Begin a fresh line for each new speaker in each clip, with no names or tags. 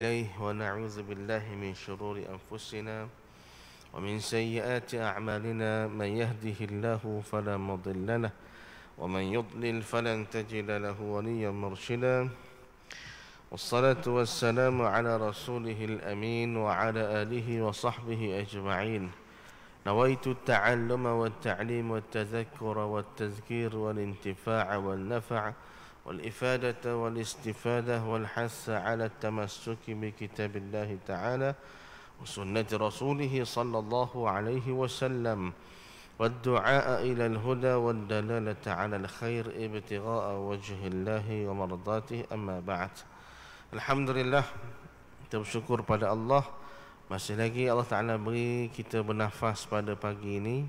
إليه ونعوذ بالله من شرور أنفسنا ومن سيئات أعمالنا من يهده الله فلا مضل له ومن يضلل فلن تجد له وليا مرشدا والصلاة والسلام على رسوله الأمين وعلى آله وصحبه أجمعين نويت التعلم والتعليم والتذكر والتذكير والانتفاع والنفع والنفع والإفادة والاستفادة والحث على التمسك بكتاب الله تعالى وسنة رسوله صلى الله عليه وسلم والدعاء إلى الهدى والدلالة على الخير ابتغاء وجه الله ومرضاته أما بعد الحمد لله تبشكر على الله Masih lagi Allah Ta'ala beri kita bernafas pada pagi ini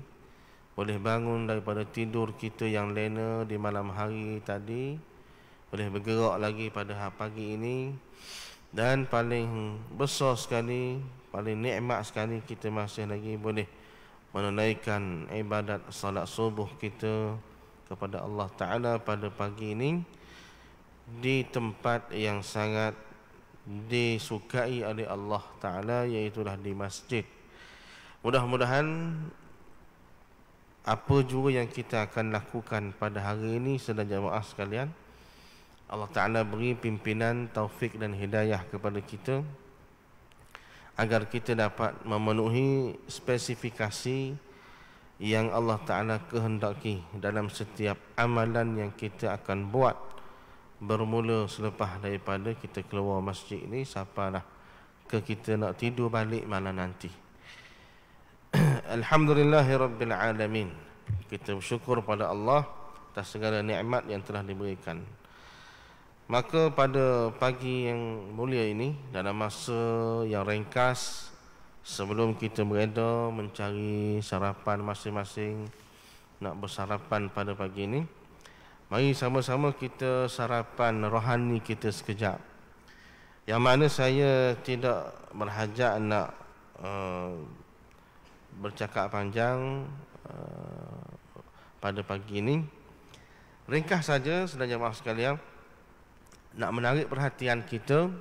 Boleh bangun daripada tidur kita yang lena di malam hari tadi boleh bergerak lagi pada ha- pagi ini dan paling besar sekali paling nikmat sekali kita masih lagi boleh menunaikan ibadat salat subuh kita kepada Allah Taala pada pagi ini di tempat yang sangat disukai oleh Allah Taala iaitu di masjid. Mudah-mudahan apa juga yang kita akan lakukan pada hari ini sedang jemaah sekalian Allah Ta'ala beri pimpinan taufik dan hidayah kepada kita agar kita dapat memenuhi spesifikasi yang Allah Ta'ala kehendaki dalam setiap amalan yang kita akan buat bermula selepas daripada kita keluar masjid ni sampailah ke kita nak tidur balik mana nanti Alhamdulillahirrabbilalamin kita bersyukur pada Allah atas segala nikmat yang telah diberikan Maka pada pagi yang mulia ini dalam masa yang ringkas sebelum kita berada mencari sarapan masing-masing nak bersarapan pada pagi ini mari sama-sama kita sarapan rohani kita sekejap. Yang mana saya tidak berhajat nak uh, bercakap panjang uh, pada pagi ini. Ringkas saja sedang jemaah sekalian. Ya nak menarik perhatian kita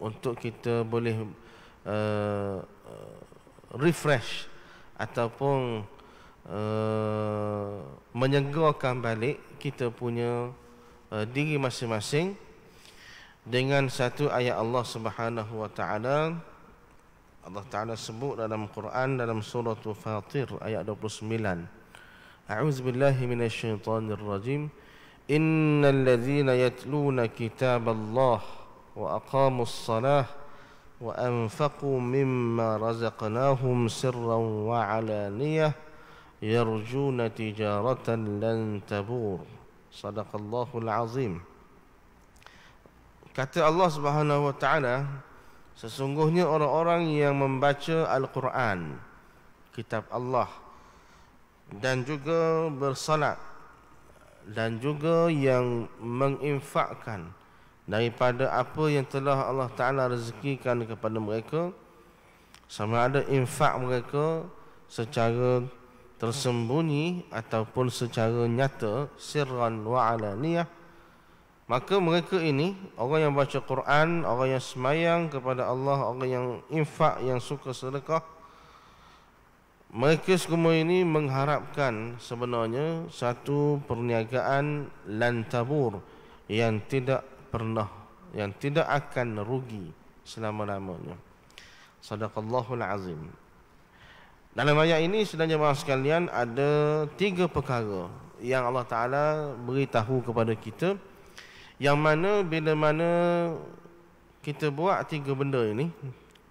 untuk kita boleh uh, refresh ataupun uh, eh, menyegarkan balik kita punya uh, diri masing-masing dengan satu ayat Allah Subhanahu wa taala Allah taala sebut dalam Quran dalam surah Fatir ayat 29 A'udzu billahi minasyaitonir rajim إن الذين يتلون كتاب الله وأقاموا الصلاة وأنفقوا مما رزقناهم سرا وعلانية يرجون تجارة لن تبور صدق الله العظيم kata Allah Subhanahu wa taala sesungguhnya orang-orang yang membaca Al-Quran kitab Allah dan juga bersolat dan juga yang menginfakkan daripada apa yang telah Allah Taala rezekikan kepada mereka sama ada infak mereka secara tersembunyi ataupun secara nyata sirran wa alaniyah maka mereka ini orang yang baca Quran orang yang semayang kepada Allah orang yang infak yang suka sedekah mereka semua ini mengharapkan sebenarnya satu perniagaan lantabur yang tidak pernah, yang tidak akan rugi selama-lamanya. Sadaqallahul azim Dalam ayat ini sebenarnya maaf sekalian ada tiga perkara yang Allah Ta'ala beritahu kepada kita. Yang mana bila mana kita buat tiga benda ini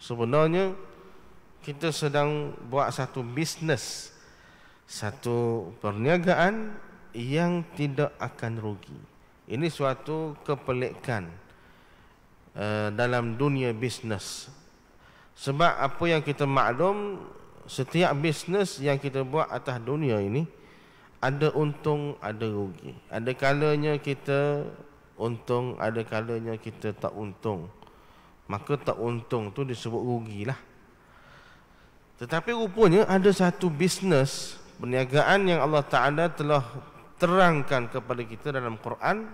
sebenarnya kita sedang buat satu bisnes satu perniagaan yang tidak akan rugi ini suatu kepelikan uh, eh, dalam dunia bisnes sebab apa yang kita maklum setiap bisnes yang kita buat atas dunia ini ada untung ada rugi ada kalanya kita untung ada kalanya kita tak untung maka tak untung tu disebut rugilah tetapi rupanya ada satu bisnes perniagaan yang Allah Taala telah terangkan kepada kita dalam Quran.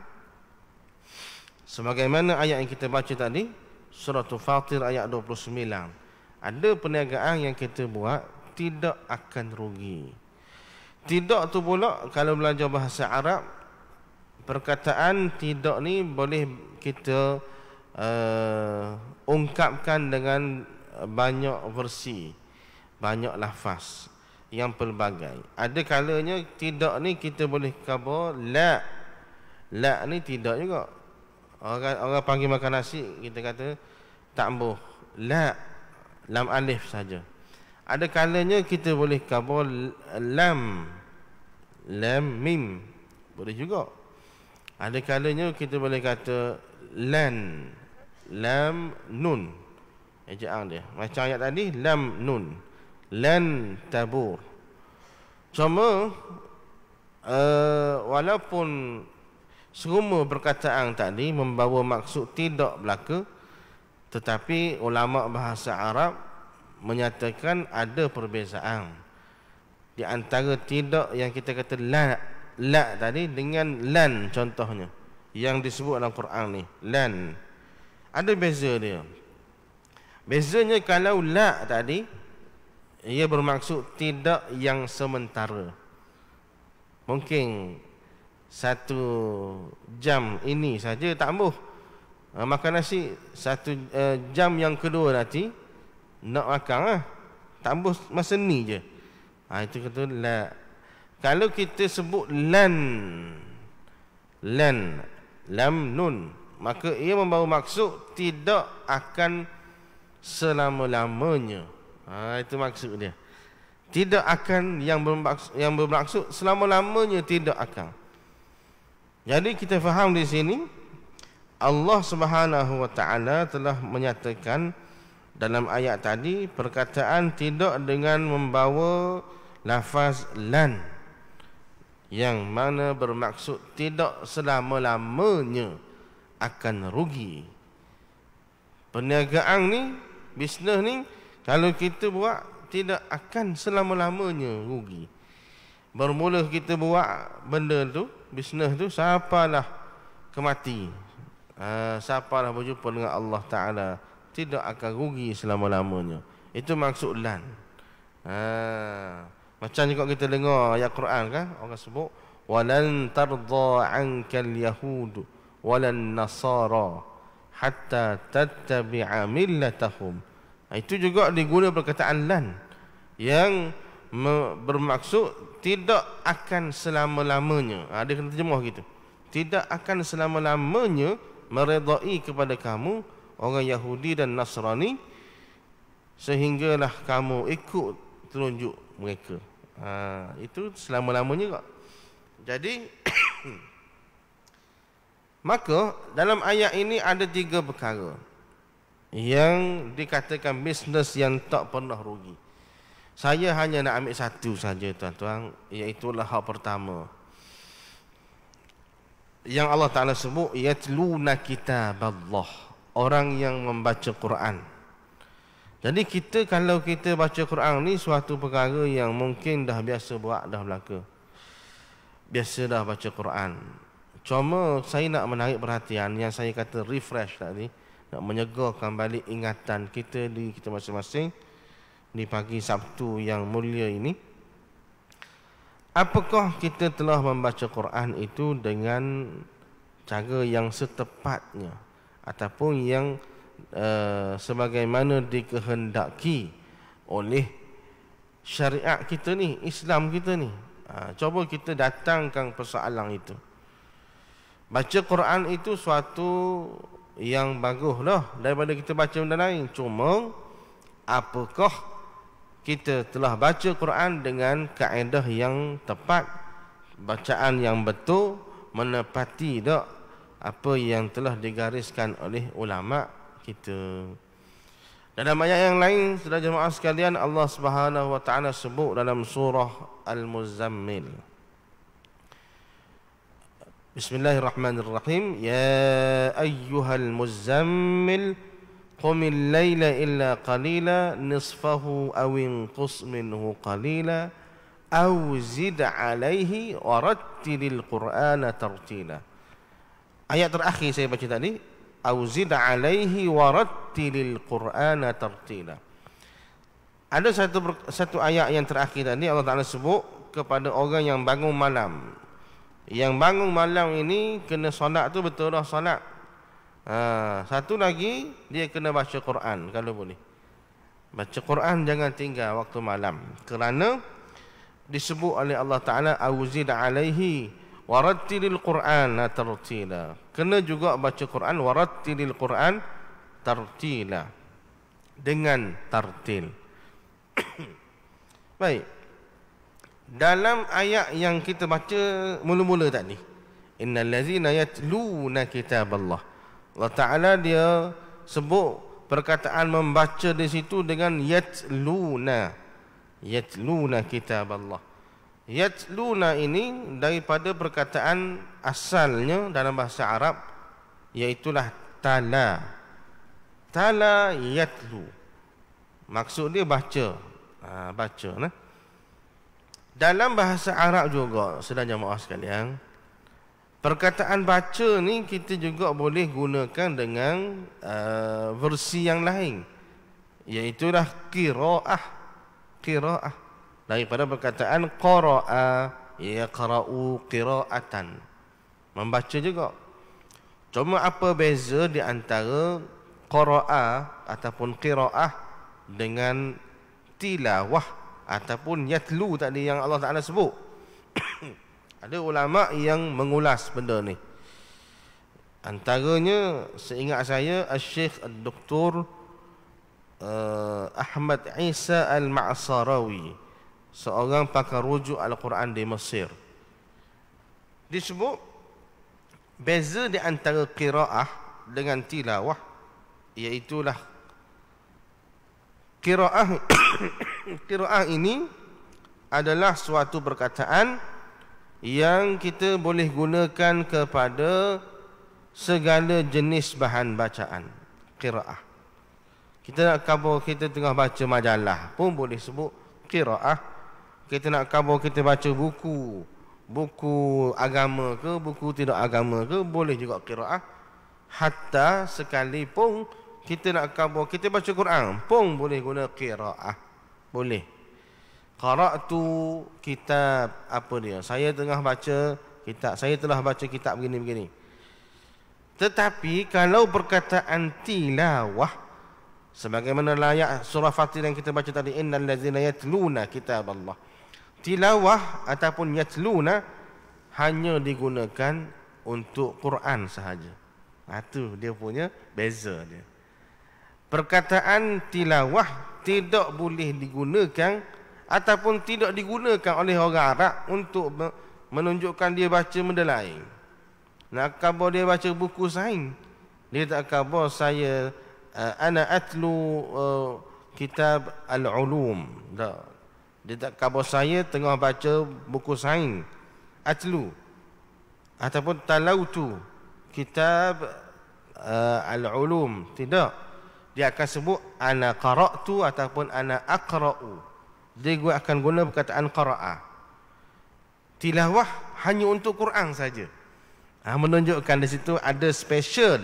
Sebagaimana ayat yang kita baca tadi, surah Fatir ayat 29. Ada perniagaan yang kita buat tidak akan rugi. Tidak tu pula kalau belajar bahasa Arab perkataan tidak ni boleh kita uh, ungkapkan dengan banyak versi banyak lafaz yang pelbagai. Ada kalanya tidak ni kita boleh khabar la. La ni tidak juga. Orang orang panggil makan nasi kita kata tak ambuh. La lam alif saja. Ada kalanya kita boleh khabar lam lam mim boleh juga. Ada kalanya kita boleh kata lan lam nun. Ejaan dia. Macam ayat tadi lam nun lan tabur cuma uh, walaupun semua perkataan tadi membawa maksud tidak berlaku tetapi ulama bahasa Arab menyatakan ada perbezaan di antara tidak yang kita kata la la tadi dengan lan contohnya yang disebut dalam Quran ni lan ada beza dia bezanya kalau la tadi ia bermaksud tidak yang sementara Mungkin satu jam ini saja tak ambuh ah, Makan nasi satu eh, jam yang kedua nanti Nak makan lah Tak ambuh masa ni je ha, Itu kata la Kalau kita sebut lan Lan Lam nun Maka ia membawa maksud tidak akan selama-lamanya Ha, itu maksud dia. Tidak akan yang bermaksud, yang bermaksud selama-lamanya tidak akan. Jadi kita faham di sini Allah Subhanahu wa taala telah menyatakan dalam ayat tadi perkataan tidak dengan membawa lafaz lan yang mana bermaksud tidak selama-lamanya akan rugi. Perniagaan ni, bisnes ni kalau kita buat tidak akan selama-lamanya rugi. Bermula kita buat benda tu, bisnes tu sapalah kemati. Ah ha, uh, sapalah berjumpa dengan Allah Taala tidak akan rugi selama-lamanya. Itu maksud lan. Uh, macam juga kita dengar ayat Quran kan orang sebut walan tardha al yahud walan nasara hatta tattabi'a millatahum Ha, itu juga diguna perkataan lan Yang bermaksud tidak akan selama-lamanya Ada ha, kena terjemah gitu Tidak akan selama-lamanya meredai kepada kamu Orang Yahudi dan Nasrani Sehinggalah kamu ikut terunjuk mereka ha, Itu selama-lamanya kak Jadi Maka dalam ayat ini ada tiga perkara yang dikatakan bisnes yang tak pernah rugi. Saya hanya nak ambil satu saja tuan-tuan, iaitu lah hak pertama. Yang Allah Taala sebut yatluna kitaballah. Orang yang membaca Quran. Jadi kita kalau kita baca Quran ni suatu perkara yang mungkin dah biasa buat dah belaka. Biasa dah baca Quran. Cuma saya nak menarik perhatian yang saya kata refresh tadi nak menyegarkan balik ingatan kita di kita masing-masing di pagi Sabtu yang mulia ini. Apakah kita telah membaca Quran itu dengan cara yang setepatnya ataupun yang uh, sebagaimana dikehendaki oleh syariat kita ni, Islam kita ni. Uh, cuba kita datangkan persoalan itu. Baca Quran itu suatu yang bagus lah daripada kita baca benda lain. Cuma apakah kita telah baca Quran dengan kaedah yang tepat, bacaan yang betul, menepati tak apa yang telah digariskan oleh ulama kita. Dalam ayat yang lain sudah jemaah sekalian Allah Subhanahu wa taala sebut dalam surah Al-Muzammil. Bismillahirrahmanirrahim. Ya ayyuhal muzammil qumil laila illa qalila nisfahu aw inqus minhu qalila aw zid alaihi wa rattilil qur'ana tartila. Ayat terakhir saya baca tadi, aw zid alaihi wa rattilil qur'ana tartila. Ada satu satu ayat yang terakhir tadi Allah Taala sebut kepada orang yang bangun malam yang bangun malam ini kena solat tu betul lah solat. Ha, satu lagi dia kena baca Quran kalau boleh. Baca Quran jangan tinggal waktu malam kerana disebut oleh Allah Taala auzid alaihi warattilil Quran tartila. Kena juga baca Quran warattilil Quran tartila dengan tartil. Baik dalam ayat yang kita baca mula-mula tadi innal ladzina yatluna kitaballah Allah taala dia sebut perkataan membaca di situ dengan yatluna yatluna kitaballah yatluna ini daripada perkataan asalnya dalam bahasa Arab iaitu tala tala yatlu maksud dia baca ha, baca nah dalam bahasa Arab juga sedang jamaah sekalian Perkataan baca ni kita juga boleh gunakan dengan uh, versi yang lain Iaitulah kira'ah Kira'ah Daripada perkataan qara'a Iqra'u kira'atan Membaca juga Cuma apa beza di antara qara'a ataupun qira'ah dengan tilawah ataupun yatlu tadi yang Allah Taala sebut. ada ulama yang mengulas benda ni. Antaranya seingat saya Al-Syekh Al-Doktor uh, Ahmad Isa Al-Ma'asarawi Seorang pakar rujuk Al-Quran di Mesir Disebut Beza di antara kira'ah dengan tilawah Iaitulah Kira'ah Kiraah ini adalah suatu perkataan yang kita boleh gunakan kepada segala jenis bahan bacaan kiraah. kita nak kabur kita tengah baca majalah pun boleh sebut kiraah. kita nak kabur kita baca buku buku agama ke buku tidak agama ke boleh juga kiraah. hatta sekalipun kita nak kabur kita baca Quran pun boleh guna qiraah boleh. Qara'tu kitab apa dia? Saya tengah baca kitab. Saya telah baca kitab begini-begini. Tetapi kalau perkataan tilawah sebagaimana layak surah Fatir yang kita baca tadi innal ladzina yatluna kitab Allah. Tilawah ataupun yatluna hanya digunakan untuk Quran sahaja. Ha, itu dia punya beza dia perkataan tilawah tidak boleh digunakan ataupun tidak digunakan oleh orang Arab untuk menunjukkan dia baca benda lain. Nak kabar dia baca buku sain. Dia tak kabar saya uh, ana atlu uh, kitab al-ulum. Tak. Dia tak kabar saya tengah baca buku sain. Atlu ataupun talautu kitab uh, al-ulum. Tidak dia akan sebut ana qara'tu ataupun ana aqra'u dia gua akan guna perkataan qara'a tilawah hanya untuk Quran saja ha, menunjukkan di situ ada special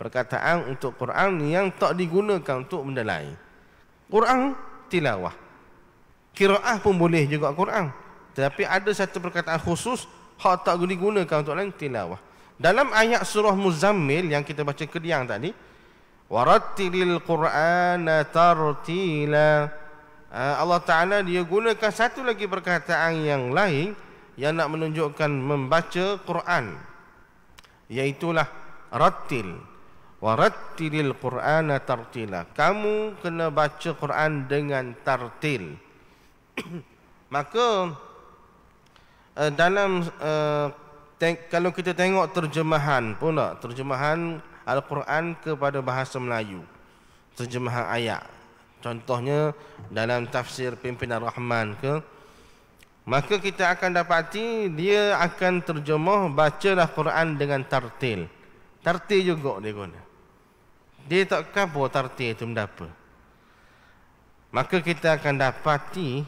perkataan untuk Quran yang tak digunakan untuk benda lain Quran tilawah qira'ah pun boleh juga Quran tetapi ada satu perkataan khusus hak tak digunakan untuk lain tilawah dalam ayat surah Muzammil yang kita baca kediang tadi, Waratilil Qur'an, tartila ah, Allah Taala dia gunakan satu lagi perkataan yang lain yang nak menunjukkan membaca Quran iaitulah rattil warattilil qur'ana tartila kamu kena baca Quran dengan tartil maka eh, dalam eh, kalau kita tengok terjemahan pula terjemahan Al-Quran kepada bahasa Melayu terjemahan ayat contohnya dalam tafsir pimpinan Rahman ke maka kita akan dapati dia akan terjemah bacalah Quran dengan tartil tartil juga dia guna dia tak kapo tartil itu mendapa maka kita akan dapati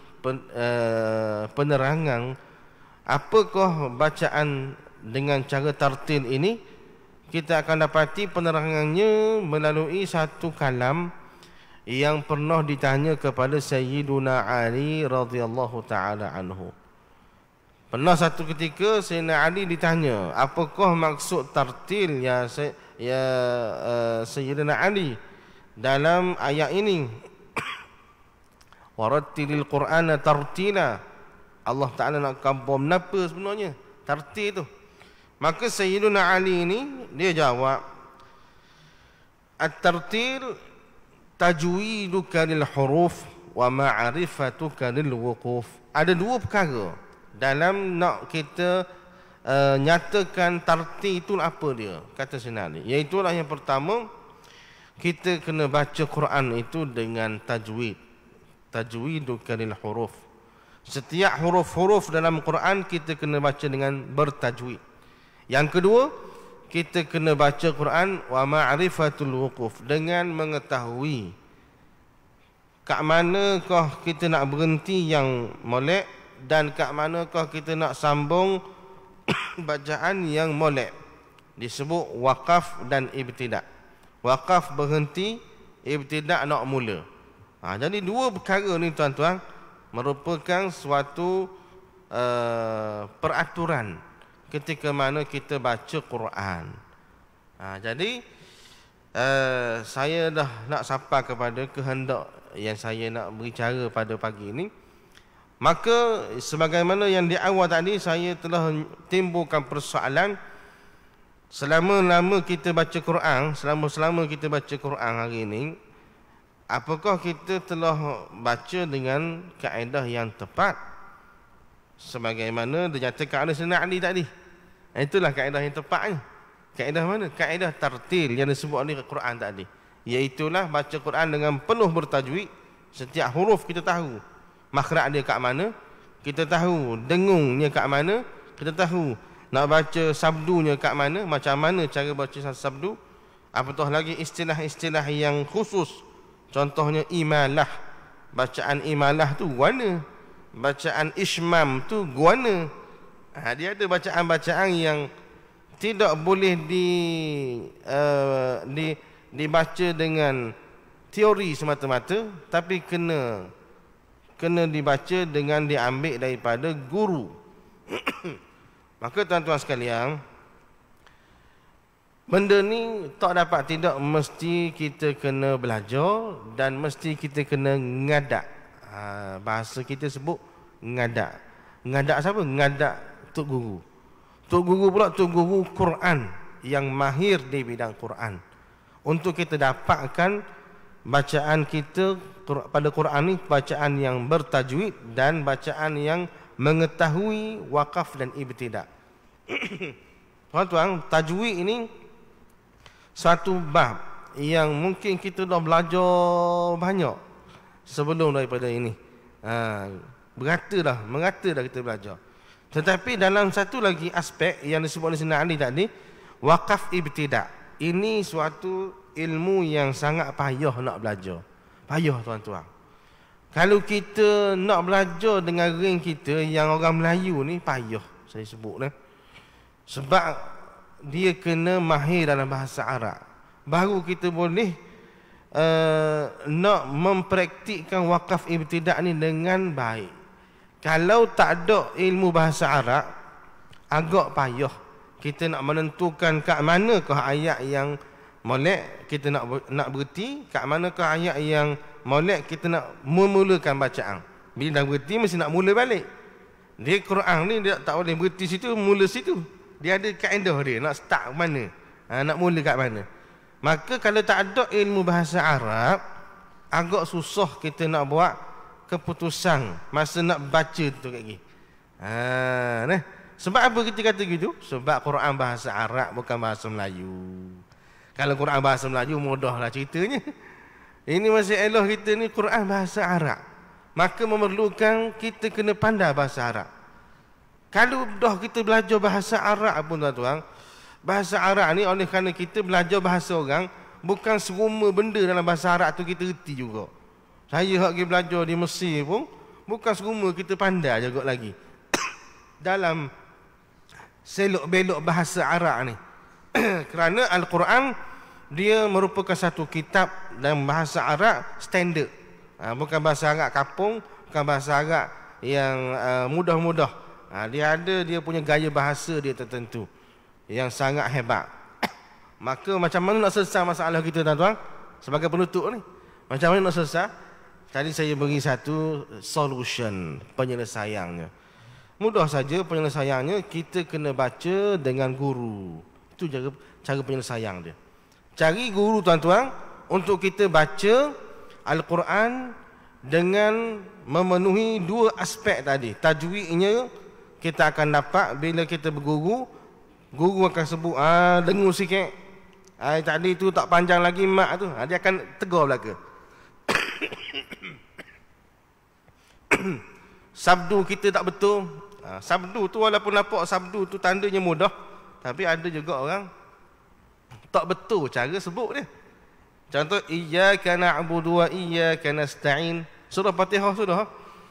eh, penerangan apakah bacaan dengan cara tartil ini kita akan dapati penerangannya melalui satu kalam yang pernah ditanya kepada Sayyiduna Ali radhiyallahu taala anhu. Pernah satu ketika Sayyidina Ali ditanya, "Apakah maksud tartil ya ya uh, Sayyidina Ali dalam ayat ini?" Warattilil Qur'ana tartila. Allah Taala nak kampung apa sebenarnya? Tartil tu. Maka Sayyiduna Ali ini dia jawab At-tartil tajwiduka lil huruf wa ma'rifatuka lil wuquf. Ada dua perkara dalam nak kita uh, nyatakan tartil itu apa dia kata Sinali. Iaitu lah yang pertama kita kena baca Quran itu dengan tajwid. Tajwiduka lil huruf. Setiap huruf-huruf dalam Quran kita kena baca dengan bertajwid. Yang kedua, kita kena baca Quran wa ma'rifatul wuquf dengan mengetahui kat manakah kita nak berhenti yang molek dan kat manakah kita nak sambung bacaan yang molek disebut waqaf dan ibtidak waqaf berhenti ibtidak nak mula ha, jadi dua perkara ni tuan-tuan merupakan suatu uh, peraturan ketika mana kita baca Quran. Ha, jadi uh, saya dah nak sapa kepada kehendak yang saya nak berbicara pada pagi ini. Maka sebagaimana yang di awal tadi saya telah timbulkan persoalan selama-lama kita baca Quran, selama-selama kita baca Quran hari ini, apakah kita telah baca dengan kaedah yang tepat? Sebagaimana dinyatakan oleh Sayyidina Ali tadi. Ah, itulah kaedah yang tepat ni. Kaedah mana? Kaedah tartil yang disebut oleh al Quran tadi. Iaitulah baca Quran dengan penuh bertajwid. Setiap huruf kita tahu. Makhrak dia kat mana. Kita tahu dengungnya kat mana. Kita tahu nak baca sabdunya kat mana. Macam mana cara baca sabdu. Apatah lagi istilah-istilah yang khusus. Contohnya imalah. Bacaan imalah tu guana. Bacaan ismam tu guana. Guana. Ha, dia ada bacaan-bacaan yang tidak boleh di, uh, di, dibaca dengan teori semata-mata tapi kena kena dibaca dengan diambil daripada guru. Maka tuan-tuan sekalian, benda ni tak dapat tidak mesti kita kena belajar dan mesti kita kena ngadak. Ha, bahasa kita sebut ngadak. Ngadak siapa? Ngadak Tok Guru. Tok Guru pula Tok Guru Quran yang mahir di bidang Quran. Untuk kita dapatkan bacaan kita pada Quran ni bacaan yang bertajwid dan bacaan yang mengetahui wakaf dan ibtidak. Tuan-tuan, tajwid ini satu bab yang mungkin kita dah belajar banyak sebelum daripada ini. Ha, dah, beratalah, dah kita belajar. Tetapi dalam satu lagi aspek yang disebut oleh Sina Ali tadi, wakaf ibtidak. Ini suatu ilmu yang sangat payah nak belajar. Payah tuan-tuan. Kalau kita nak belajar dengan ring kita yang orang Melayu ni payah saya sebut eh. Sebab dia kena mahir dalam bahasa Arab. Baru kita boleh uh, nak mempraktikkan wakaf ibtidak ni dengan baik. Kalau tak ada ilmu bahasa Arab agak payah kita nak menentukan kat manakah ayat yang molek kita nak nak berhenti kat manakah ayat yang molek kita nak memulakan bacaan bila dah berhenti mesti nak mula balik dia Quran ni dia tak boleh berhenti situ mula situ dia ada kaedah dia nak start mana ha, nak mula kat mana maka kalau tak ada ilmu bahasa Arab agak susah kita nak buat keputusan masa nak baca tu kat gigi. Ha, nah. Sebab apa kita kata gitu? Sebab Quran bahasa Arab bukan bahasa Melayu. Kalau Quran bahasa Melayu mudahlah ceritanya. Ini masih Allah kita ni Quran bahasa Arab. Maka memerlukan kita kena pandai bahasa Arab. Kalau dah kita belajar bahasa Arab pun tuan-tuan, bahasa Arab ni oleh kerana kita belajar bahasa orang, bukan semua benda dalam bahasa Arab tu kita reti juga. Saya hak pergi belajar di Mesir pun bukan serumah kita pandai juga lagi. Dalam selok belok bahasa Arab ni. Kerana Al-Quran dia merupakan satu kitab dalam bahasa Arab standard. Ha, bukan bahasa Arab kapung, bukan bahasa Arab yang ha, mudah-mudah. Ha, dia ada dia punya gaya bahasa dia tertentu yang sangat hebat. Maka macam mana nak selesai masalah kita tuan-tuan? Sebagai penutup ni. Macam mana nak selesai? Tadi saya beri satu solution penyelesaiannya. Mudah saja penyelesaiannya kita kena baca dengan guru. Itu cara cara penyelesaian dia. Cari guru tuan-tuan untuk kita baca Al-Quran dengan memenuhi dua aspek tadi. Tajwidnya kita akan dapat bila kita berguru, guru akan sebut ah dengung sikit. Ah tadi itu tak panjang lagi mak tu. Ah, dia akan tegur belaka. sabdu kita tak betul ha, sabdu tu walaupun nampak sabdu tu tandanya mudah tapi ada juga orang tak betul cara sebut dia contoh iyyaka na'budu wa iyyaka nasta'in surah fatihah tu dah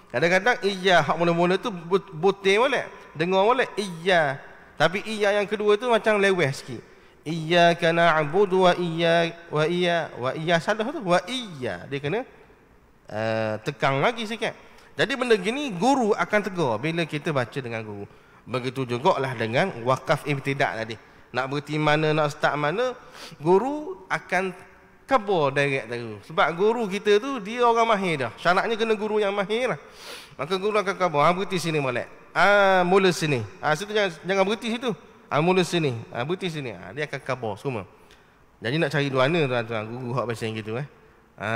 kadang-kadang iyya hak mula-mula tu butir boleh dengar boleh iyya tapi iyya yang kedua tu macam leweh sikit iyyaka na'budu wa iyya wa iyya wa iyya salah tu wa iyya dia kena uh, tekang lagi sikit jadi benda gini guru akan tegur bila kita baca dengan guru. Begitu juga lah dengan wakaf ibtidak tadi. Nak berhenti mana, nak start mana, guru akan kabur direct tu. Sebab guru kita tu dia orang mahir dah. Syaratnya kena guru yang mahir lah. Maka guru akan kabur. Ha, berhenti sini boleh. Ah ha, mula sini. Ah ha, situ jangan jangan berhenti situ. Ah ha, mula sini. Ah ha, berhenti sini. Ha, dia akan kabur semua. Jadi nak cari duana tuan-tuan guru hak pasal gitu eh. ha,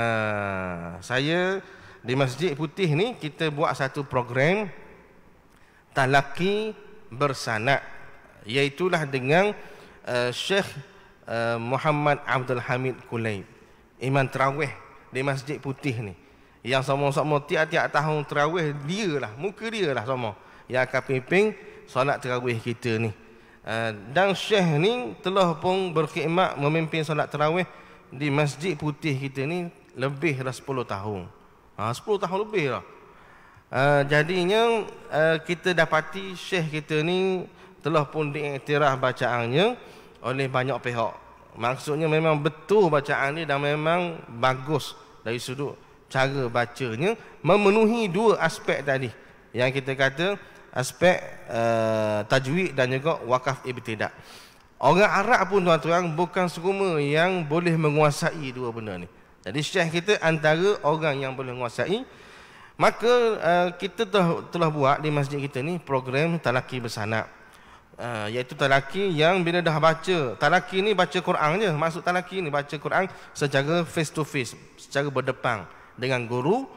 saya di Masjid Putih ni kita buat satu program talaki bersanak iaitulah dengan uh, Syekh uh, Muhammad Abdul Hamid Kulaib iman tarawih di Masjid Putih ni yang sama-sama tiap-tiap tahun tarawih dia lah muka dia lah sama yang akan pimpin solat tarawih kita ni uh, dan Syekh ni telah pun berkhidmat memimpin solat tarawih di Masjid Putih kita ni lebih dah 10 tahun Ha, 10 tahun lebih lah. Ha, jadinya ha, kita dapati syekh kita ni telah pun diiktiraf bacaannya oleh banyak pihak. Maksudnya memang betul bacaan ni dan memang bagus dari sudut cara bacanya memenuhi dua aspek tadi yang kita kata aspek uh, tajwid dan juga wakaf ibtidak. Orang Arab pun tuan-tuan bukan semua yang boleh menguasai dua benda ni. Jadi syekh kita antara orang yang boleh menguasai Maka uh, kita telah, telah buat di masjid kita ni program talaki bersanak uh, Iaitu talaki yang bila dah baca Talaki ni baca Quran je Maksud talaki ni baca Quran secara face to face Secara berdepan dengan guru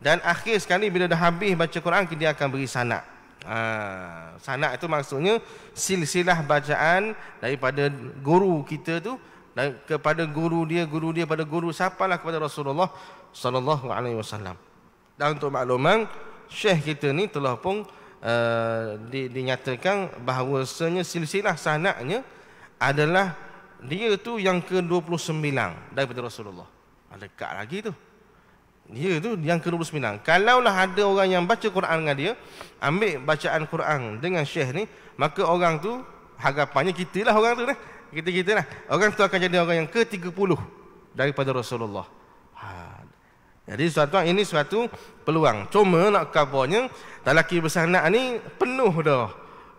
Dan akhir sekali bila dah habis baca Quran Kita akan beri sanak uh, Sanak itu maksudnya silsilah bacaan daripada guru kita tu dan kepada guru dia guru dia pada guru siapalah kepada Rasulullah sallallahu alaihi wasallam dan untuk makluman syekh kita ni telah pun uh, di, dinyatakan bahawasanya silsilah sanaknya adalah dia tu yang ke-29 daripada Rasulullah ada kat lagi tu dia tu yang ke-29 kalaulah ada orang yang baca Quran dengan dia ambil bacaan Quran dengan syekh ni maka orang tu harapannya lah orang tu kita kita lah orang tu akan jadi orang yang ke-30 daripada Rasulullah. Ha. Jadi suatu ini suatu peluang. Cuma nak kabarnya tak laki besar nak ni penuh dah.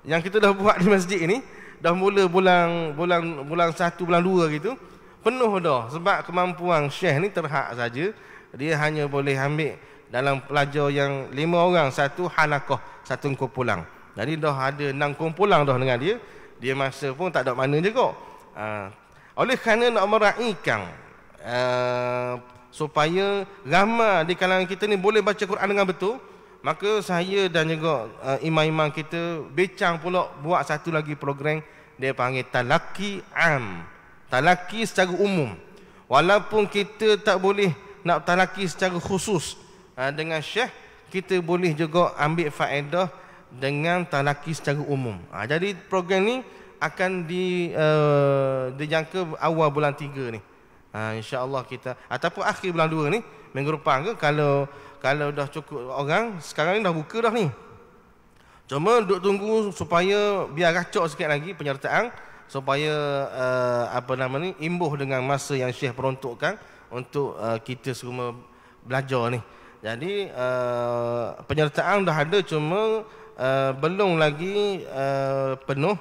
Yang kita dah buat di masjid ini dah mula bulan bulan bulan 1 bulan 2 gitu penuh dah sebab kemampuan syekh ni terhad saja dia hanya boleh ambil dalam pelajar yang lima orang satu halakah satu kumpulan jadi dah ada enam kumpulan dah dengan dia dia masa pun tak ada mana kok. uh, ha. oleh kerana nak meraihkan uh, ha, supaya ramai di kalangan kita ni boleh baca Quran dengan betul maka saya dan juga uh, imam-imam kita bincang pula buat satu lagi program dia panggil talaki am talaki secara umum walaupun kita tak boleh nak talaki secara khusus uh, dengan syekh kita boleh juga ambil faedah dengan talaki secara umum. Ha, jadi program ni akan di uh, dijangka awal bulan 3 ni. Ha, insya-Allah kita ataupun akhir bulan 2 ni minggu depan ke kalau kalau dah cukup orang sekarang ni dah buka dah ni. Cuma duk tunggu supaya biar racak sikit lagi penyertaan supaya uh, apa nama ni imbuh dengan masa yang Syekh peruntukkan untuk uh, kita semua belajar ni. Jadi uh, penyertaan dah ada cuma Eh, belum lagi uh, penuh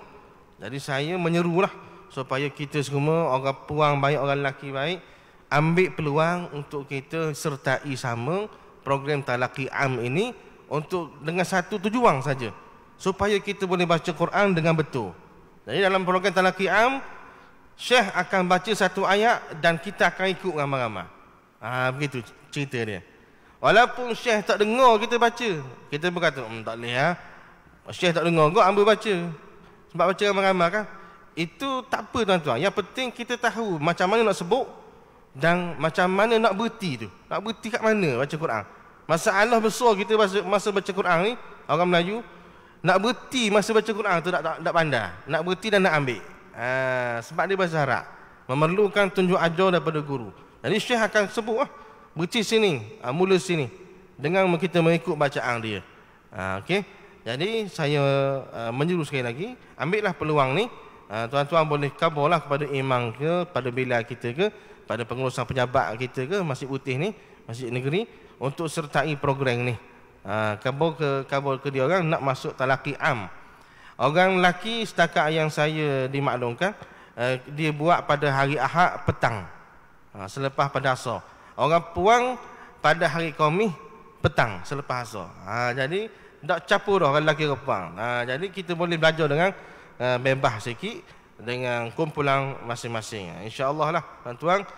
jadi saya menyerulah supaya kita semua orang puan baik orang lelaki baik ambil peluang untuk kita sertai sama program talaki am ini untuk dengan satu tujuan saja supaya kita boleh baca Quran dengan betul. Jadi dalam program talaki am Syekh akan baca satu ayat dan kita akan ikut ramai-ramai. Ah ha, begitu cerita dia. Walaupun syekh tak dengar kita baca Kita berkata hmm, tak boleh ha? Syekh tak dengar, kau ambil baca Sebab baca ramai-ramai kan Itu tak apa tuan-tuan Yang penting kita tahu macam mana nak sebut Dan macam mana nak berhenti tu Nak berhenti kat mana baca Quran Masalah besar kita masa, masa baca Quran ni Orang Melayu Nak berhenti masa baca Quran tu tak, tak, tak pandai Nak berhenti dan nak ambil ha, Sebab dia bahasa harap Memerlukan tunjuk ajar daripada guru Jadi syekh akan sebut ha? berhenti sini uh, ah, mula sini dengan kita mengikut bacaan dia uh, okey jadi saya uh, ah, menyeru sekali lagi ambillah peluang ni uh, tuan-tuan boleh kabarlah kepada imam ke pada bila kita ke pada pengurusan pejabat kita ke masjid putih ni masjid negeri untuk sertai program ni Kabur ke kabur ke dia orang nak masuk talaki am orang lelaki setakat yang saya dimaklumkan dia buat pada hari Ahad petang selepas pada asar Orang puang pada hari kami petang selepas asal. Ha, jadi tak capur orang lelaki repang. Ha, jadi kita boleh belajar dengan uh, eh, bebas sikit dengan kumpulan masing-masing. Ha, Allah lah tuan-tuan.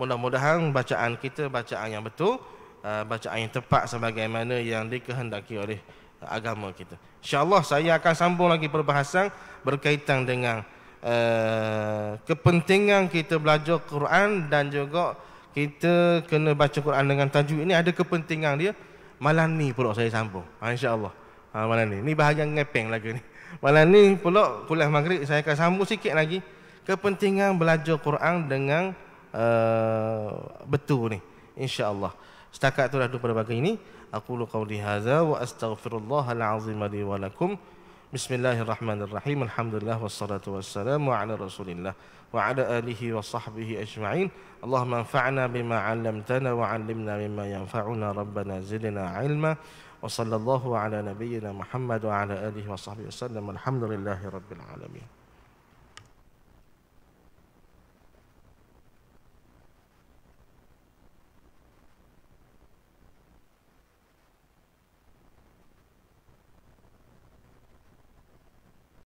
Mudah-mudahan bacaan kita bacaan yang betul. Uh, bacaan yang tepat sebagaimana yang dikehendaki oleh agama kita. Insya Allah saya akan sambung lagi perbahasan berkaitan dengan uh, kepentingan kita belajar Quran dan juga kita kena baca Quran dengan tajwid ini ada kepentingan dia malam ni pula saya sambung ha, insyaallah ha, malam ni ni bahagian ngepeng lagi ni malam ni pula kuliah maghrib saya akan sambung sikit lagi kepentingan belajar Quran dengan uh, betul ni insyaallah setakat itulah dulu pada pagi ini aku lu qauli hadza wa astaghfirullahal azim li wa lakum bismillahirrahmanirrahim alhamdulillah wassalatu wassalamu ala rasulillah وعلى آله وصحبه أجمعين اللهم انفعنا بما علمتنا وعلمنا مما ينفعنا ربنا زدنا علما وصلى الله على نبينا محمد وعلى آله وصحبه وسلم الحمد لله رب العالمين